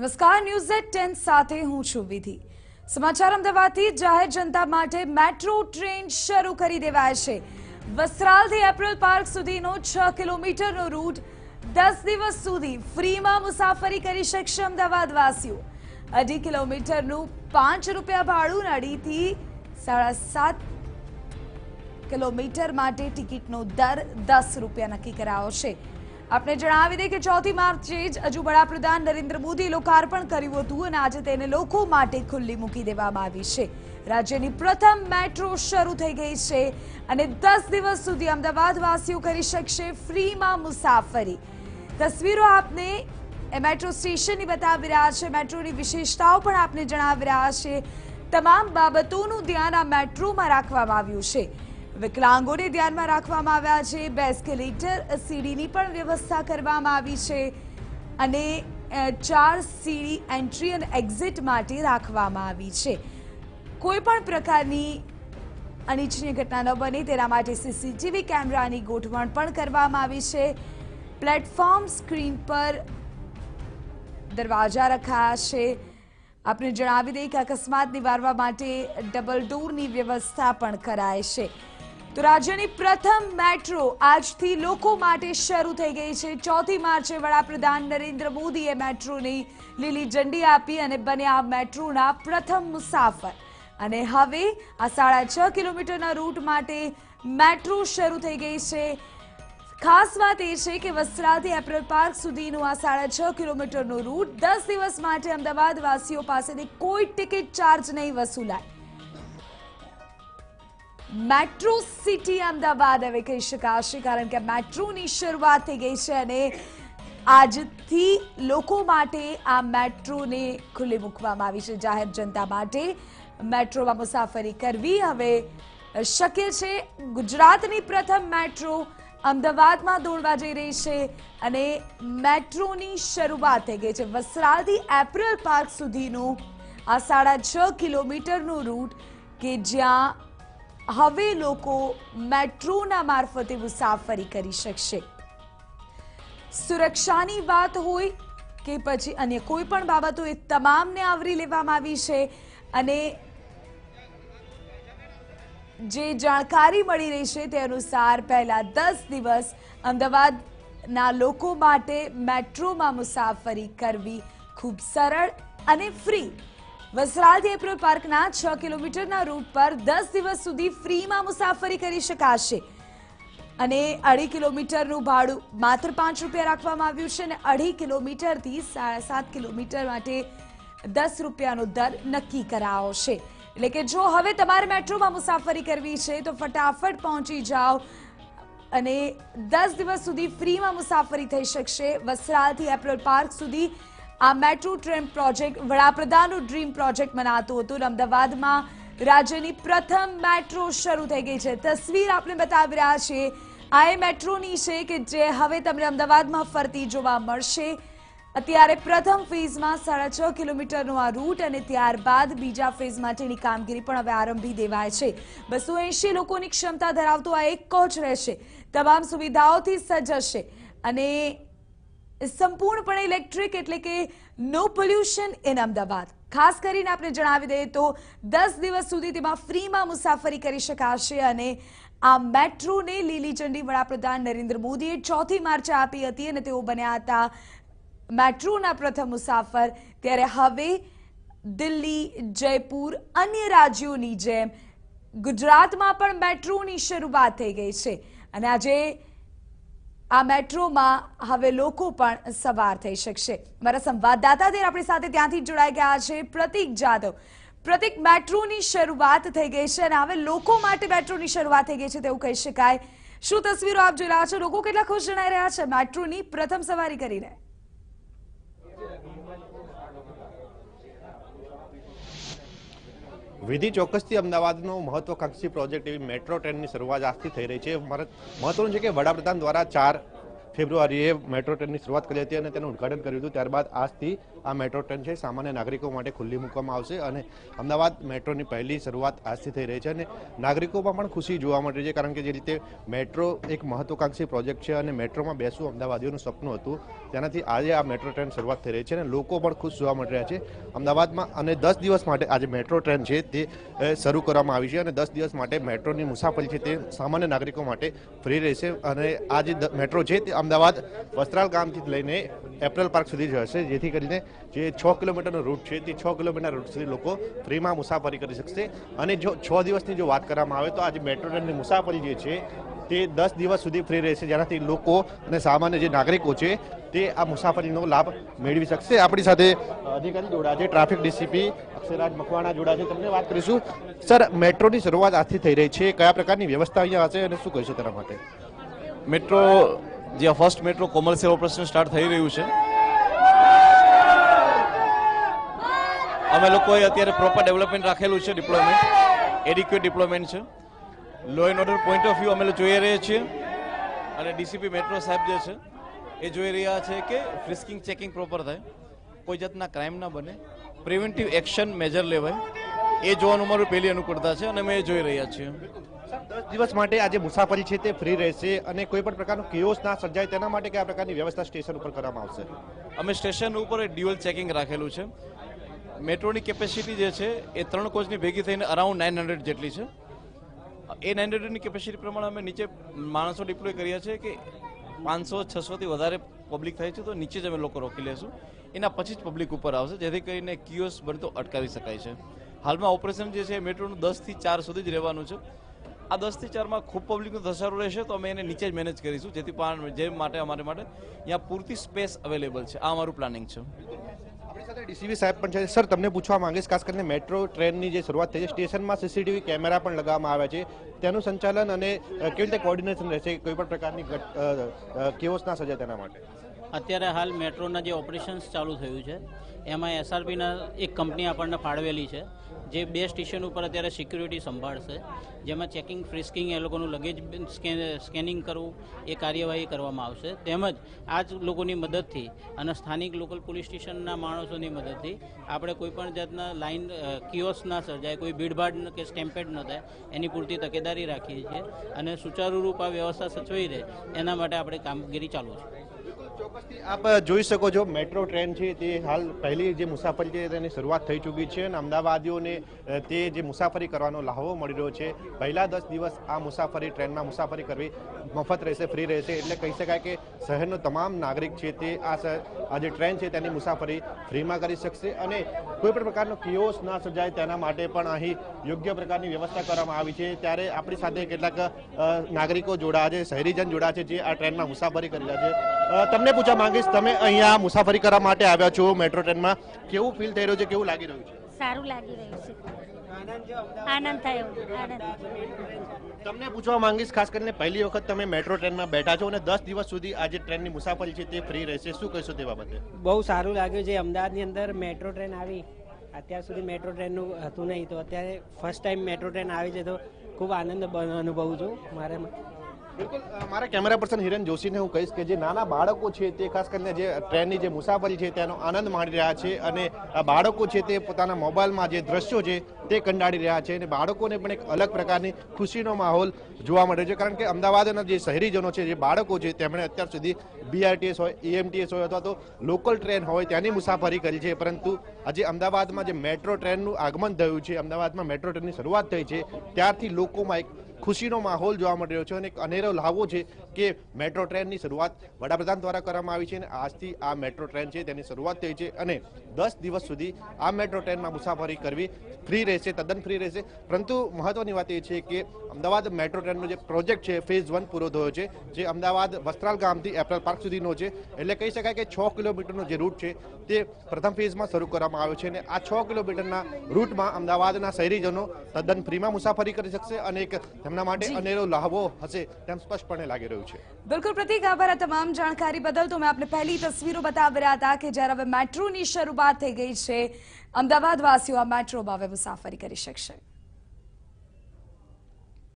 નમસ્કાર news at ten સાથે હું છું વિધિ સમાચાર અમદાવાદથી જાહેર જનતા માટે મેટ્રો ટ્રેન શરૂ કરી દેવાય છે વસ્ત્રાલથી એપ્રિલ પાર્ક સુધીનો છ કિલોમીટરનો રૂટ દસ દિવસ સુધી ફ્રીમાં મુસાફરી કરી શકશે અમદાવાદવાસીઓ અઢી કિલોમીટરનું પાંચ રૂપિયા ભાડું અઢીથી સાડા સાત કિલોમીટર માટે ટિકિટનો દર દસ રૂપિયા નક્કી કરાયો છે આપણે જણાવી દઈએ કે ચોથી માર્ચે જ હજુ વડાપ્રધાન નરેન્દ્ર મોદી લોકાર્પણ કર્યું હતું અને આજે તેને લોકો માટે ખુલ્લી મૂકી દેવામાં આવી છે રાજ્યની પ્રથમ મેટ્રો શરૂ થઈ ગઈ છે અને દસ દિવસ સુધી અમદાવાદ વાસીઓ કરી શકશે ફ્રીમાં મુસાફરી તસવીરો આપને એ મેટ્રો સ્ટેશનની બતાવી રહ્યા છે મેટ્રોની વિશેષતાઓ પણ આપને જણાવી રહ્યા છે તમામ બાબતોનું ધ્યાન આ મેટ્રોમાં રાખવામાં આવ્યું છે વિકલાંગોને ધ્યાનમાં રાખવામાં આવ્યા છે બે સ્કેલેટર સીડીની પણ વ્યવસ્થા કરવામાં આવી છે અને ચાર સીડી એન્ટ્રી અને એક્ઝિટ માટે રાખવામાં આવી છે કોઈ પણ પ્રકારની અનિચ્છનીય ઘટના ન બને તેના માટે સીસીટીવી કેમેરાની ગોઠવણ પણ કરવામાં આવી છે પ્લેટફોર્મ સ્ક્રીન પર દરવાજા રખાયા છે આપણે જણાવી દઈએ કે અકસ્માત નિવારવા માટે ડબલ ડોરની વ્યવસ્થા પણ કરાય છે તો રાજ્યની પ્રથમ મેટ્રો આજથી લોકો માટે શરૂ થઈ ગઈ છે ચોથી માર્ચે વડાપ્રધાન નરેન્દ્ર મોદીએ મેટ્રોની લીલી ઝંડી આપી અને બન્યા મેટ્રોના પ્રથમ મુસાફર અને હવે આ સાડા છ કિલોમીટરના રૂટ માટે મેટ્રો શરૂ થઈ ગઈ છે ખાસ વાત એ છે કે વસ્ત્રાલથી એપલ પાર્ક સુધીનું આ સાડા છ કિલોમીટરનો રૂટ દસ દિવસ માટે અમદાવાદવાસીઓ પાસેથી કોઈ ટિકિટ ચાર્જ નહીં વસૂલાય મેટ્રો સિટી અમદાવાદ હવે કહી શકાશે કારણ કે મેટ્રોની શરૂઆત થઈ ગઈ છે અને આજથી લોકો માટે આ મેટ્રોને ખુલ્લી મૂકવામાં આવી છે જાહેર જનતા માટે મેટ્રોમાં મુસાફરી કરવી હવે શક્ય છે ગુજરાતની પ્રથમ મેટ્રો અમદાવાદમાં દોડવા જઈ રહી છે અને મેટ્રોની શરૂઆત થઈ ગઈ છે વસ્ત્રાલથી એપ્રિલ પાર્ક સુધીનું આ સાડા છ કિલોમીટરનું રૂટ કે જ્યાં હવે લોકો મેટ્રોના મારફતે મુસાફરી કરી શકશે સુરક્ષાની વાત હોય કે પછી અન્ય કોઈ પણ બાબતો એ તમામને આવરી લેવામાં આવી છે અને જે જાણકારી મળી રહી છે તે અનુસાર પહેલા દસ દિવસ અમદાવાદના લોકો માટે મેટ્રોમાં મુસાફરી કરવી ખૂબ સરળ અને ફ્રી વસરાલ એપ્રો પાર્કના છ કિલોમીટરના રૂટ પર દસ દિવસ સુધી ફ્રીમાં મુસાફરી કરી શકાશે અને અઢી કિલોમીટરનું ભાડું માત્ર પાંચ રૂપિયા રાખવામાં આવ્યું છે અને અઢી કિલોમીટરથી સાડા સાત કિલોમીટર માટે દસ રૂપિયાનો દર નક્કી કરાયો છે એટલે કે જો હવે તમારે મેટ્રોમાં મુસાફરી કરવી છે તો ફટાફટ પહોંચી જાઓ અને દસ દિવસ સુધી ફ્રીમાં મુસાફરી થઈ શકશે વસરાલથી એપ્રિલ પાર્ક સુધી આ મેટ્રો ટ્રેન પ્રોજેક્ટ વડાપ્રધાનનું ડ્રીમ પ્રોજેક્ટ મનાતું હતું અમદાવાદમાં રાજ્યની પ્રથમ મેટ્રો શરૂ થઈ ગઈ છે તસવીર આપણે બતાવી રહ્યા છીએ આ એ મેટ્રોની છે કે જે હવે તમને અમદાવાદમાં ફરતી જોવા મળશે અત્યારે પ્રથમ ફેઝમાં સાડા છ કિલોમીટરનો આ રૂટ અને ત્યારબાદ બીજા ફેઝ માટેની કામગીરી પણ હવે આરંભી દેવાય છે બસો એંશી લોકોની ક્ષમતા ધરાવતો આ એક કોચ રહેશે તમામ સુવિધાઓથી સજ્જ હશે અને સંપૂર્ણપણે ઇલેક્ટ્રિક એટલે કે નો પોલ્યુશન ઇન અમદાવાદ ખાસ કરીને આપણે જણાવી દઈએ તો દસ દિવસ સુધી તેમાં ફ્રીમાં મુસાફરી કરી શકાશે અને આ મેટ્રોને લીલી ચંડી વડાપ્રધાન નરેન્દ્ર મોદીએ ચોથી માર્ચે આપી હતી અને તેઓ બન્યા હતા મેટ્રોના પ્રથમ મુસાફર ત્યારે હવે દિલ્હી જયપુર અન્ય રાજ્યોની જેમ ગુજરાતમાં પણ મેટ્રોની શરૂઆત થઈ ગઈ છે અને આજે આ મેટ્રોમાં હવે લોકો પણ સવાર થઈ શકશે મારા સંવાદદાતા તે આપણી સાથે ત્યાંથી જોડાઈ ગયા છે પ્રતિક જાદવ પ્રતિક મેટ્રોની શરૂઆત થઈ ગઈ છે અને હવે લોકો માટે મેટ્રોની શરૂઆત થઈ ગઈ છે તેવું કહી શકાય શું તસવીરો આપ જોઈ રહ્યા છો લોકો કેટલા ખુશ જણાઈ રહ્યા છે મેટ્રોની પ્રથમ સવારી કરીને વિધિ ચોક્કસથી અમદાવાદનો મહત્વકાંક્ષી પ્રોજેક્ટ એવી મેટ્રો ટ્રેનની શરૂઆત આજથી થઈ રહી છે મહત્વનું છે કે વડાપ્રધાન દ્વારા ચાર ફેબ્રુઆરીએ મેટ્રો ટ્રેનની શરૂઆત કરી હતી અને તેનું ઉદઘાટન કર્યું હતું ત્યારબાદ આજથી આ મેટ્રો ટ્રેન છે સામાન્ય નાગરિકો માટે ખુલ્લી મૂકવામાં આવશે અને અમદાવાદ મેટ્રોની પહેલી શરૂઆત આજથી થઈ રહી છે અને નાગરિકોમાં પણ ખુશી જોવા મળી છે કારણ કે જે રીતે મેટ્રો એક મહત્વાકાંક્ષી પ્રોજેક્ટ છે અને મેટ્રોમાં બેસવું અમદાવાદીઓનું સપનું હતું તેનાથી આજે આ મેટ્રો ટ્રેન શરૂઆત થઈ રહી છે અને લોકો પણ ખુશ જોવા મળી રહ્યા છે અમદાવાદમાં અને દસ દિવસ માટે આજે મેટ્રો ટ્રેન છે તે શરૂ કરવામાં આવી છે અને દસ દિવસ માટે મેટ્રોની મુસાફરી છે તે સામાન્ય નાગરિકો માટે ફ્રી રહેશે અને આ જે મેટ્રો છે તે અમદાવાદ વસ્ત્રાલ ગામથી લઈને એપ્રિલ પાર્ક સુધી જ હશે જેથી કરીને જે છ કિલોમીટરનો રૂટ છે તે છ કિલોમીટર રૂટ સુધી લોકો ફ્રીમાં મુસાફરી કરી શકશે અને જો છ દિવસની જો વાત કરવામાં આવે તો આજે મેટ્રો ટ્રેનની મુસાફરી જે છે તે દસ દિવસ સુધી ફ્રી રહેશે જેનાથી લોકો અને સામાન્ય જે નાગરિકો છે તે આ મુસાફરીનો લાભ મેળવી શકશે આપણી સાથે અધિકારી જોડા છે ટ્રાફિક ડીસીપી અક્ષયરાજ મકવાણા જોડા છે તમને વાત કરીશું સર મેટ્રોની શરૂઆત આજથી થઈ રહી છે કયા પ્રકારની વ્યવસ્થા અહીંયા હશે અને શું કહીશું તેના માટે મેટ્રો જ્યાં first metro commercial operation start થઈ રહ્યું છે અમે લોકોએ અત્યારે પ્રોપર ડેવલપમેન્ટ રાખેલું છે ડિપ્લોયમેન્ટ એડિક્યુએટ ડિપ્લોયમેન્ટ છે law and order point of view અમે જોઈ રહ્યા છીએ અને ડીસીપી મેટ્રો સાહેબ જે છે એ જોઈ રહ્યા છે કે ફ્રિસ્કિંગ ચેકિંગ પ્રોપર થાય કોઈ જાતના ક્રાઇમ ના બને પ્રિવેન્ટિવ એક્શન મેજર લેવાય એ જોવાનું મારું પહેલી અનુકૂળતા છે અને અમે એ જોઈ રહ્યા છીએ દસ દિવસ માટે આજે મુસાફરી છે તે ફ્રી રહેશે અને કોઈ પણ પ્રકારનો કિયોસ ના સર્જાય તેના માટે કયા પ્રકારની વ્યવસ્થા સ્ટેશન ઉપર કરવામાં આવશે અમે સ્ટેશન ઉપર ડ્યુઅલ ચેકિંગ રાખેલું છે મેટ્રોની કેપેસિટી જે છે એ ત્રણ કોચની ભેગી થઈને અરાઉન્ડ નાઇન હંડ્રેડ જેટલી છે એ નાઇન હંડ્રેડની કેપેસિટી પ્રમાણે અમે નીચે માણસો ડિપ્લોય કર્યા છે કે પાંચસો છસોથી વધારે પબ્લિક થાય છે તો નીચે જ અમે લોકો રોકી લેશું એના પછી જ પબ્લિક ઉપર આવશે જેથી કરીને કિયોસ બનતો અટકાવી શકાય છે હાલમાં ઓપરેશન જે છે મેટ્રોનું દસથી ચાર સુધી જ રહેવાનું છે આ દસથી ચારમાં ખૂબ પબ્લિક પબ્લિકનું ધસારો રહેશે તો અમે એને નીચે જ મેનેજ કરીશું જેથી જે માટે અમારે માટે ત્યાં પૂરતી સ્પેસ અવેલેબલ છે આ અમારું પ્લાનિંગ છે ડીસીવી સાહેબ પણ છે સર તમને પૂછવા માંગીશ ખાસ કરીને મેટ્રો ટ્રેનની જે શરૂઆત થઈ છે સ્ટેશનમાં સીસીટીવી કેમેરા પણ લગાવવામાં આવ્યા છે તેનું સંચાલન અને કેવી રીતે કોર્ડિનેશન રહેશે કોઈ પણ પ્રકારની કેવોસ ના સર્જાય તેના માટે અત્યારે હાલ મેટ્રોના જે ઓપરેશન્સ ચાલુ થયું છે એમાં એસઆરપીના એક કંપની આપણને ફાળવેલી છે જે બે સ્ટેશન ઉપર અત્યારે સિક્યુરિટી સંભાળશે જેમાં ચેકિંગ ફ્રિસ્કિંગ એ લોકોનું લગેજ સ્કેનિંગ કરવું એ કાર્યવાહી કરવામાં આવશે તેમજ આ જ લોકોની મદદથી અને સ્થાનિક લોકલ પોલીસ સ્ટેશનના માણસોની મદદથી આપણે કોઈપણ જાતના લાઈન કિયોસ ના સર્જાય કોઈ ભીડભાડ કે સ્ટેમ્પેડ ન થાય એની પૂરતી તકેદારી રાખીએ છીએ અને સુચારુરૂપ આ વ્યવસ્થા સચવાઈ રહે એના માટે આપણે કામગીરી ચાલુ છે આપ જોઈ શકો છો મેટ્રો ટ્રેન છે તે હાલ પહેલી જે મુસાફરી છે તેની શરૂઆત થઈ ચૂકી છે અને અમદાવાદીઓને તે જે મુસાફરી કરવાનો લાહવો મળી રહ્યો છે પહેલા દસ દિવસ આ મુસાફરી ટ્રેનમાં મુસાફરી કરવી મફત રહેશે ફ્રી રહેશે એટલે કહી શકાય કે શહેરનો તમામ નાગરિક છે તે આ આ જે ટ્રેન છે તેની મુસાફરી ફ્રીમાં કરી શકશે અને કોઈ પણ પ્રકારનો કિયોસ ના સર્જાય તેના માટે પણ અહીં યોગ્ય પ્રકારની વ્યવસ્થા કરવામાં આવી છે ત્યારે આપણી સાથે કેટલાક નાગરિકો જોડાયા છે શહેરીજન જોડાયા છે જે આ ટ્રેનમાં મુસાફરી કરી રહ્યા છે તમને પૂછવા માંગીશ તમે અહીંયા મુસાફરી કરવા માટે આવ્યા છો મેટ્રો ટ્રેનમાં કેવું ફીલ થઈ રહ્યું છે કેવું લાગી રહ્યું છે સારું લાગી રહ્યું છે તમને પૂછવા માંગીશ ખાસ કરીને પહેલી વખત તમે મેટ્રો ટ્રેનમાં બેઠા છો અને દસ દિવસ સુધી આ જે ટ્રેનની મુસાફરી છે તે ફ્રી રહેશે શું કહેશો તે બાબતે બહુ સારું લાગ્યું છે અમદાવાદની અંદર મેટ્રો ટ્રેન આવી અત્યાર સુધી મેટ્રો ટ્રેનનું હતું નહીં તો અત્યારે ફર્સ્ટ ટાઈમ મેટ્રો ટ્રેન આવી છે તો ખૂબ આનંદ અનુભવું છું મારે બિલકુલ મારા કેમેરા પર્સન હિરેન જોશીને હું કહીશ કે જે નાના બાળકો છે તે ખાસ કરીને જે ટ્રેનની જે મુસાફરી છે તેનો આનંદ માણી રહ્યા છે અને બાળકો છે તે પોતાના મોબાઈલમાં જે દ્રશ્યો છે તે કંડાળી રહ્યા છે અને બાળકોને પણ એક અલગ પ્રકારની ખુશીનો માહોલ જોવા મળે છે કારણ કે અમદાવાદના જે શહેરીજનો છે જે બાળકો છે તેમણે અત્યાર સુધી બીઆરટીએસ હોય એએમટીએસ e હોય અથવા તો લોકલ ટ્રેન હોય ત્યાંની મુસાફરી કરી છે પરંતુ આજે અમદાવાદમાં જે મેટ્રો ટ્રેનનું આગમન થયું છે અમદાવાદમાં મેટ્રો ટ્રેનની શરૂઆત થઈ છે ત્યારથી લોકોમાં એક ખુશીનો માહોલ જોવા મળી રહ્યો છે અને એક અનેરો લાવો છે કે મેટ્રો ટ્રેનની શરૂઆત વડાપ્રધાન દ્વારા કરવામાં આવી છે અને આજથી આ મેટ્રો ટ્રેન છે તેની શરૂઆત થઈ છે અને દસ દિવસ સુધી આ મેટ્રો ટ્રેનમાં મુસાફરી કરવી ફ્રી રહેશે તદ્દન ફ્રી રહેશે પરંતુ મહત્વની વાત એ છે કે અમદાવાદ મેટ્રો ટ્રેનનો જે પ્રોજેક્ટ છે ફેઝ વન પૂરો થયો છે જે અમદાવાદ વસ્ત્રાલ ગામથી એપ્રલ પાર્ક સુધીનો છે એટલે કહી શકાય કે છ કિલોમીટરનો જે રૂટ છે તે પ્રથમ ફેઝમાં શરૂ કરવામાં આવ્યો છે અને આ છ કિલોમીટરના રૂટમાં અમદાવાદના શહેરીજનો તદ્દન ફ્રીમાં મુસાફરી કરી શકશે અને એક તેમના માટે અનેરો લાભો હશે તેમ સ્પષ્ટપણે લાગી રહ્યું રહ્યું છે બિલકુલ પ્રતિક આભાર આ તમામ જાણકારી બદલ તો મેં આપને પહેલી તસવીરો બતાવી રહ્યા હતા કે જ્યારે હવે મેટ્રોની શરૂઆત થઈ ગઈ છે અમદાવાદ વાસીઓ આ મેટ્રોમાં હવે મુસાફરી કરી શકશે